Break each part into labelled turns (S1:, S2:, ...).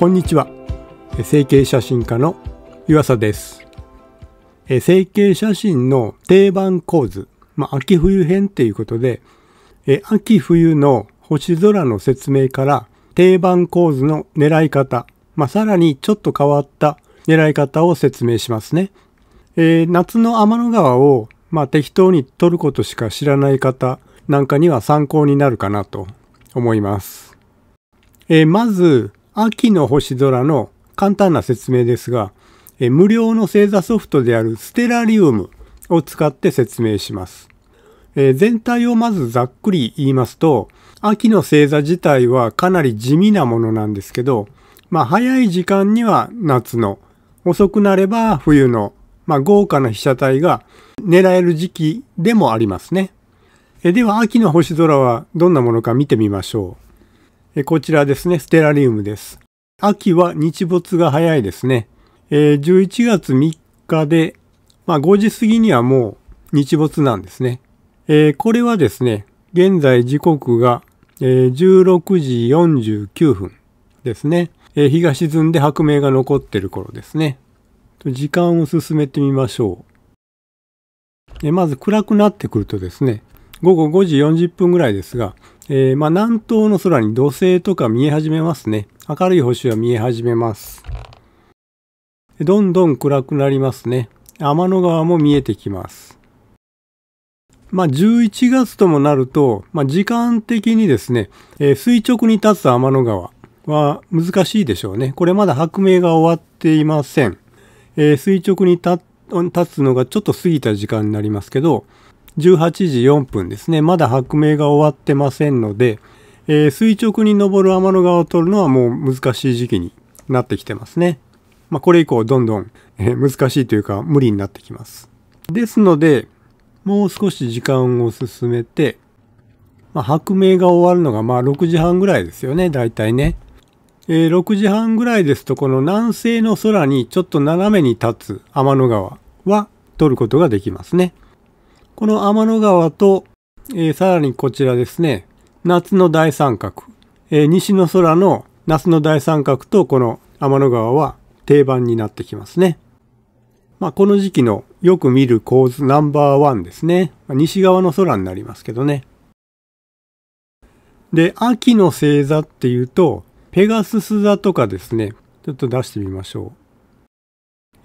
S1: こんにちは整形写真家の湯浅です整形写真の定番構図、まあ、秋冬編っていうことで秋冬の星空の説明から定番構図の狙い方、まあ、さらにちょっと変わった狙い方を説明しますね、えー、夏の天の川を、まあ、適当に撮ることしか知らない方なんかには参考になるかなと思います、えー、まず秋の星空の簡単な説明ですが、え無料の星座ソフトであるステラリウムを使って説明します。え全体をまずざっくり言いますと、秋の星座自体はかなり地味なものなんですけど、まあ早い時間には夏の、遅くなれば冬の、まあ豪華な被写体が狙える時期でもありますね。えでは秋の星空はどんなものか見てみましょう。こちらですね、ステラリウムです。秋は日没が早いですね。えー、11月3日で、まあ5時過ぎにはもう日没なんですね。えー、これはですね、現在時刻が、えー、16時49分ですね、えー、日が沈んで白明が残ってる頃ですね。時間を進めてみましょう。まず暗くなってくるとですね、午後5時40分ぐらいですが、えー、まあ、南東の空に土星とか見え始めますね。明るい星は見え始めます。どんどん暗くなりますね。天の川も見えてきます。まあ、11月ともなると、まあ、時間的にですね、えー、垂直に立つ天の川は難しいでしょうね。これまだ白明が終わっていません。えー、垂直に立つのがちょっと過ぎた時間になりますけど、18時4分ですね。まだ白明が終わってませんので、えー、垂直に登る天の川を取るのはもう難しい時期になってきてますね。まあ、これ以降どんどん、えー、難しいというか無理になってきます。ですので、もう少し時間を進めて、まあ、白明が終わるのがまあ6時半ぐらいですよね、大体ね。えー、6時半ぐらいですと、この南西の空にちょっと斜めに立つ天の川は取ることができますね。この天の川と、えー、さらにこちらですね、夏の大三角、えー、西の空の夏の大三角とこの天の川は定番になってきますね。まあ、この時期のよく見る構図ナンバーワンですね。まあ、西側の空になりますけどね。で、秋の星座っていうと、ペガスス座とかですね。ちょっと出してみましょう。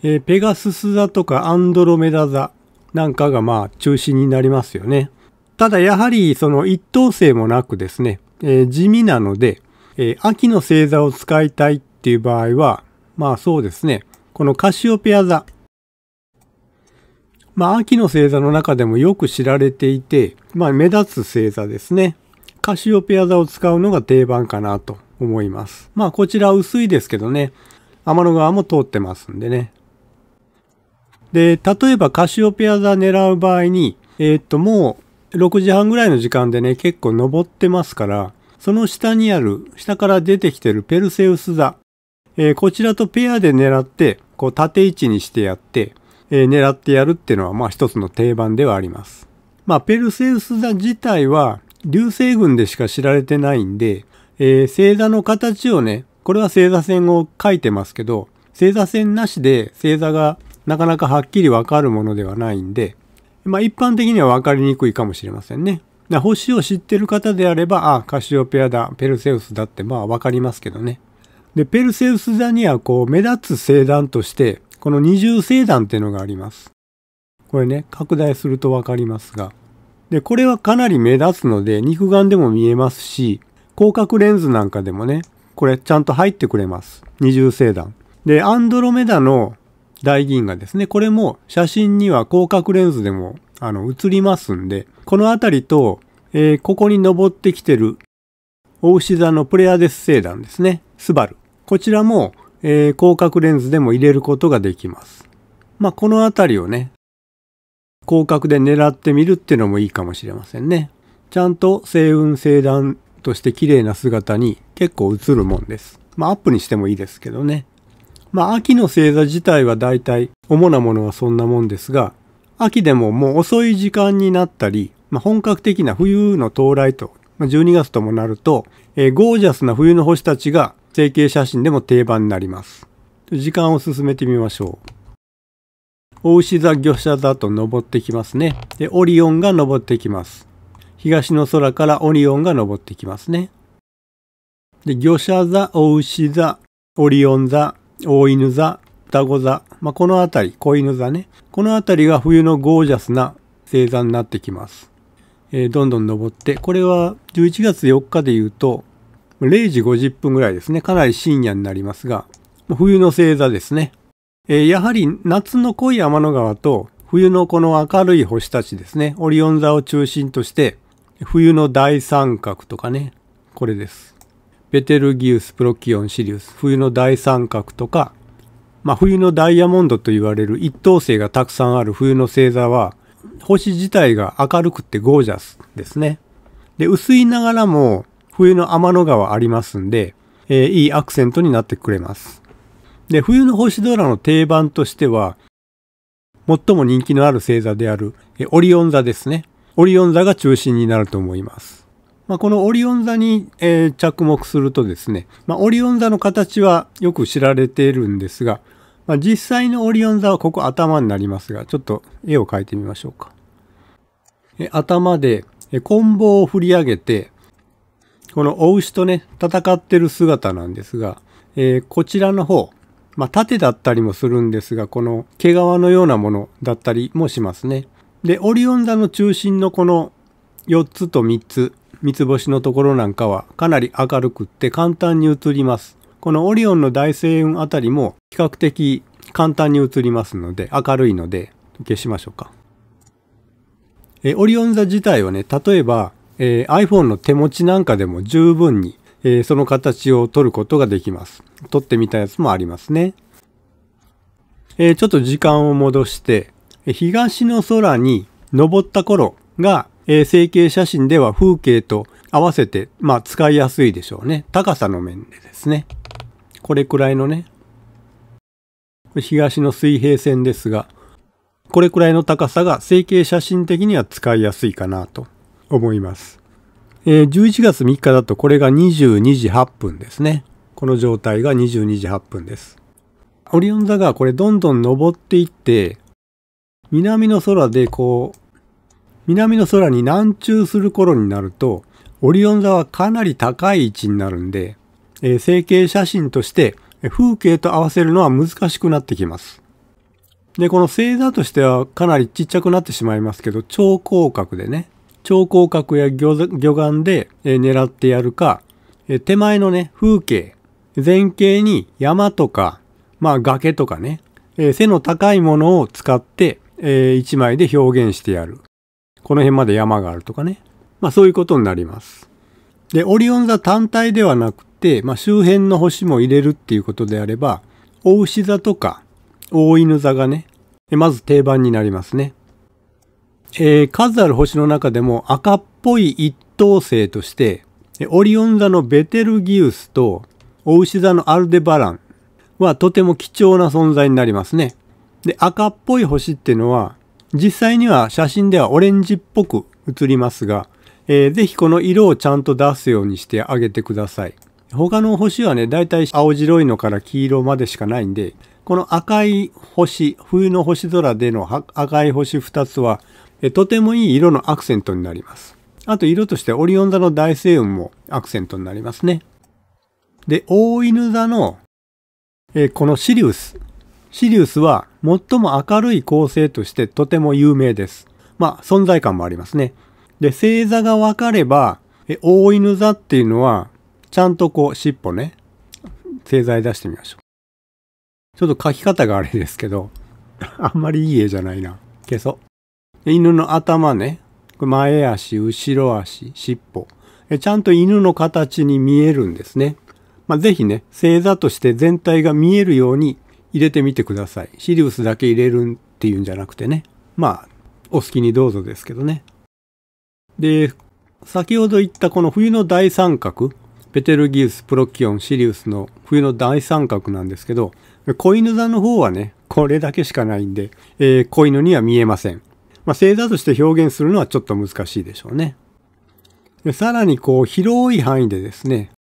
S1: えー、ペガスス座とかアンドロメダ座。なんかがまあ中心になりますよね。ただやはりその一等星もなくですね、えー、地味なので、えー、秋の星座を使いたいっていう場合は、まあそうですね、このカシオペア座。まあ秋の星座の中でもよく知られていて、まあ目立つ星座ですね。カシオペア座を使うのが定番かなと思います。まあこちら薄いですけどね、天の川も通ってますんでね。で、例えばカシオペア座狙う場合に、えー、っと、もう6時半ぐらいの時間でね、結構登ってますから、その下にある、下から出てきてるペルセウス座、えー、こちらとペアで狙って、こう縦位置にしてやって、えー、狙ってやるっていうのは、まあ一つの定番ではあります。まあ、ペルセウス座自体は、流星群でしか知られてないんで、えー、星座の形をね、これは星座線を書いてますけど、星座線なしで星座がなかなかはっきりわかるものではないんで、まあ一般的にはわかりにくいかもしれませんね。星を知ってる方であれば、あカシオペアだ、ペルセウスだってまあわかりますけどね。で、ペルセウス座にはこう目立つ星団として、この二重星団っていうのがあります。これね、拡大するとわかりますが。で、これはかなり目立つので、肉眼でも見えますし、広角レンズなんかでもね、これちゃんと入ってくれます。二重星団。で、アンドロメダの大銀河ですね。これも写真には広角レンズでもあの映りますんで、この辺りと、えー、ここに登ってきてる大牛座のプレアデス星団ですね。スバル。こちらも、えー、広角レンズでも入れることができます。まあ、この辺りをね、広角で狙ってみるっていうのもいいかもしれませんね。ちゃんと星雲星団として綺麗な姿に結構映るもんです。まあ、アップにしてもいいですけどね。まあ、秋の星座自体は大体、主なものはそんなもんですが、秋でももう遅い時間になったり、まあ、本格的な冬の到来と、まあ、12月ともなると、えー、ゴージャスな冬の星たちが成形写真でも定番になります。時間を進めてみましょう。大牛座、魚車座と登ってきますね。で、オリオンが登ってきます。東の空からオリオンが登ってきますね。で、魚車座、大牛座、オリオン座、大犬座、双子座、まあ、この辺り、子犬座ね。この辺りが冬のゴージャスな星座になってきます。えー、どんどん登って、これは11月4日で言うと、0時50分ぐらいですね。かなり深夜になりますが、冬の星座ですね。えー、やはり夏の濃い天の川と冬のこの明るい星たちですね。オリオン座を中心として、冬の大三角とかね、これです。ベテルギウスプロキオンシリウス冬の大三角とか、まあ、冬のダイヤモンドと言われる一等星がたくさんある冬の星座は星自体が明るくてゴージャスですね。で薄いながらも冬の天の川ありますんで、えー、いいアクセントになってくれます。で冬の星ドラの定番としては最も人気のある星座であるオリオン座ですね。オリオン座が中心になると思います。まあ、このオリオン座に、えー、着目するとですね、まあ、オリオン座の形はよく知られているんですが、まあ、実際のオリオン座はここ頭になりますが、ちょっと絵を描いてみましょうか。え頭で、え棍棒を振り上げて、このお牛とね、戦ってる姿なんですが、えー、こちらの方、まあ、盾だったりもするんですが、この毛皮のようなものだったりもしますね。で、オリオン座の中心のこの4つと3つ、三つ星のところなんかはかなり明るくって簡単に映ります。このオリオンの大星雲あたりも比較的簡単に映りますので明るいので消しましょうか。えオリオン座自体はね例えば、えー、iPhone の手持ちなんかでも十分に、えー、その形を取ることができます。撮ってみたやつもありますね。えー、ちょっと時間を戻して東の空に登った頃がえー、成形写真では風景と合わせて、まあ、使いやすいでしょうね。高さの面でですね。これくらいのね、東の水平線ですが、これくらいの高さが成形写真的には使いやすいかなと思います。えー、11月3日だとこれが22時8分ですね。この状態が22時8分です。オリオン座がこれどんどん登っていって、南の空でこう南の空に南中する頃になると、オリオン座はかなり高い位置になるんで、えー、成形写真として風景と合わせるのは難しくなってきます。で、この星座としてはかなりちっちゃくなってしまいますけど、超広角でね、超広角や魚眼で狙ってやるか、手前のね、風景、前景に山とか、まあ崖とかね、背の高いものを使って1枚で表現してやる。この辺まで山があるとかね。まあそういうことになります。で、オリオン座単体ではなくて、まあ周辺の星も入れるっていうことであれば、大牛座とか大犬座がね、まず定番になりますね。えー、数ある星の中でも赤っぽい一等星として、オリオン座のベテルギウスと大牛座のアルデバランはとても貴重な存在になりますね。で、赤っぽい星っていうのは、実際には写真ではオレンジっぽく写りますが、えー、ぜひこの色をちゃんと出すようにしてあげてください。他の星はね、だいたい青白いのから黄色までしかないんで、この赤い星、冬の星空での赤い星2つは、えとてもいい色のアクセントになります。あと色としてオリオン座の大星雲もアクセントになりますね。で、大犬座の、えこのシリウス。シリウスは最も明るい恒星としてとても有名です。まあ存在感もありますね。で、星座が分かれば、え大犬座っていうのは、ちゃんとこう尻尾ね、星座へ出してみましょう。ちょっと書き方があれですけど、あんまりいい絵じゃないな。消そう。犬の頭ね、前足、後ろ足、尻尾。えちゃんと犬の形に見えるんですね。まあ、ぜひね、星座として全体が見えるように入れてみてください。シリウスだけ入れるっていうんじゃなくてね。まあ、お好きにどうぞですけどね。で、先ほど言ったこの冬の大三角、ベテルギウス、プロキオン、シリウスの冬の大三角なんですけど、子犬座の方はね、これだけしかないんで、えー、子犬には見えません。まあ、星座として表現するのはちょっと難しいでしょうね。でさらにこう広い範囲でですね、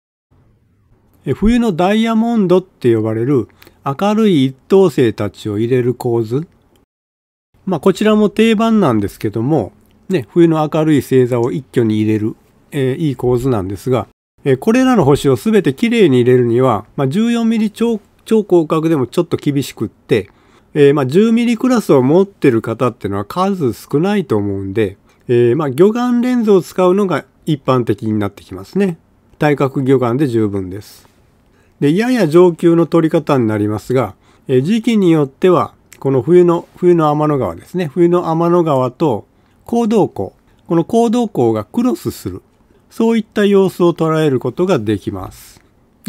S1: 冬のダイヤモンドって呼ばれる明るい一等星たちを入れる構図。まあ、こちらも定番なんですけども、ね、冬の明るい星座を一挙に入れる、えー、いい構図なんですが、えー、これらの星を全てきれいに入れるには、まあ、14ミリ超広角でもちょっと厳しくって、えー、まあ、10ミリクラスを持ってる方っていうのは数少ないと思うんで、えー、まあ、魚眼レンズを使うのが一般的になってきますね。対角魚眼で十分です。で、やや上級の取り方になりますが、え時期によっては、この冬の、冬の天の川ですね。冬の天の川と行動湖。この行動港がクロスする。そういった様子を捉えることができます。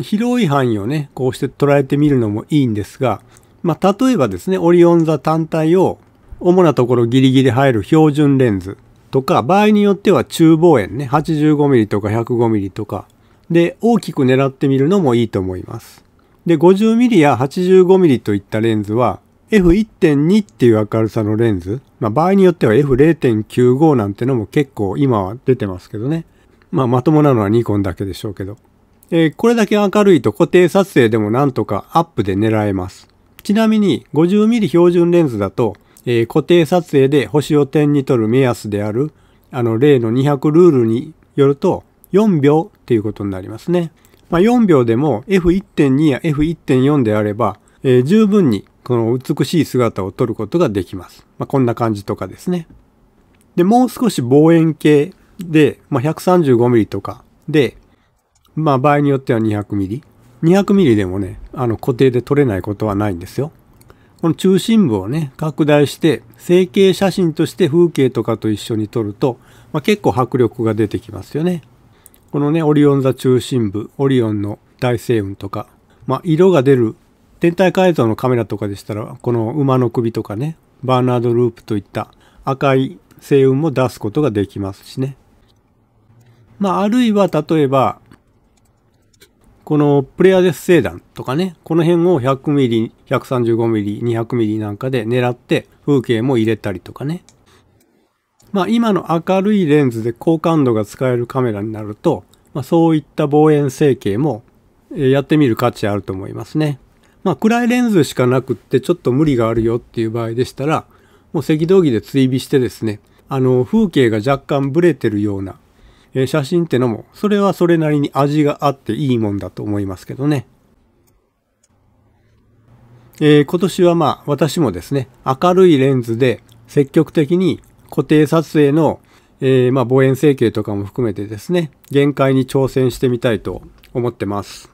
S1: 広い範囲をね、こうして捉えてみるのもいいんですが、まあ、例えばですね、オリオン座単体を主なところギリギリ入る標準レンズとか、場合によっては中望遠ね、85mm とか 105mm とか、で、大きく狙ってみるのもいいと思います。で、50mm や 85mm といったレンズは、F1.2 っていう明るさのレンズ、まあ、場合によっては F0.95 なんてのも結構今は出てますけどね。まあ、まともなのはニコンだけでしょうけど。えー、これだけ明るいと固定撮影でもなんとかアップで狙えます。ちなみに 50mm 標準レンズだと、えー、固定撮影で星を点に撮る目安である、あの例の200ルールによると、4秒っていうことになりますね。まあ、4秒でも F1.2 や F1.4 であれば、えー、十分にこの美しい姿を撮ることができます。まあ、こんな感じとかですね。で、もう少し望遠鏡で、まあ、135mm とかで、まあ、場合によっては 200mm。200mm でもね、あの固定で撮れないことはないんですよ。この中心部をね、拡大して、成形写真として風景とかと一緒に撮ると、まあ、結構迫力が出てきますよね。このね、オリオン座中心部、オリオンの大星雲とか、まあ、色が出る、天体改造のカメラとかでしたら、この馬の首とかね、バーナードループといった赤い星雲も出すことができますしね。まあ、あるいは例えば、このプレアデス星団とかね、この辺を 100mm、135mm、200mm なんかで狙って風景も入れたりとかね。まあ、今の明るいレンズで好感度が使えるカメラになると、まあ、そういった望遠成形もやってみる価値あると思いますね。まあ、暗いレンズしかなくってちょっと無理があるよっていう場合でしたら、もう赤道儀で追尾してですね、あの風景が若干ブレてるような写真ってのも、それはそれなりに味があっていいもんだと思いますけどね。えー、今年はまあ私もですね、明るいレンズで積極的に固定撮影の、えー、まあ、望遠整形とかも含めてですね、限界に挑戦してみたいと思ってます。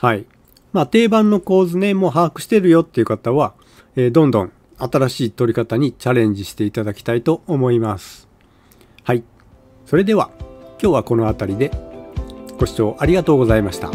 S1: はい。まあ、定番の構図ね、もう把握してるよっていう方は、えー、どんどん新しい撮り方にチャレンジしていただきたいと思います。はい。それでは、今日はこの辺りで、ご視聴ありがとうございました。